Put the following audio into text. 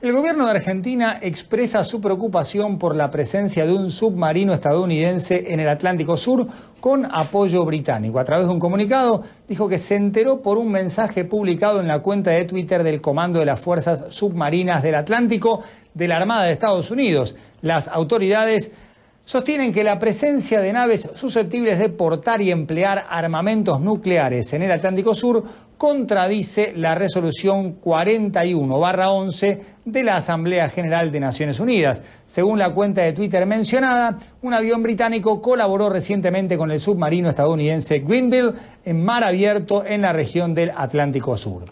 El gobierno de Argentina expresa su preocupación por la presencia de un submarino estadounidense en el Atlántico Sur con apoyo británico. A través de un comunicado dijo que se enteró por un mensaje publicado en la cuenta de Twitter del Comando de las Fuerzas Submarinas del Atlántico de la Armada de Estados Unidos. Las autoridades sostienen que la presencia de naves susceptibles de portar y emplear armamentos nucleares en el Atlántico Sur contradice la resolución 41-11 de la Asamblea General de Naciones Unidas. Según la cuenta de Twitter mencionada, un avión británico colaboró recientemente con el submarino estadounidense Greenville en mar abierto en la región del Atlántico Sur.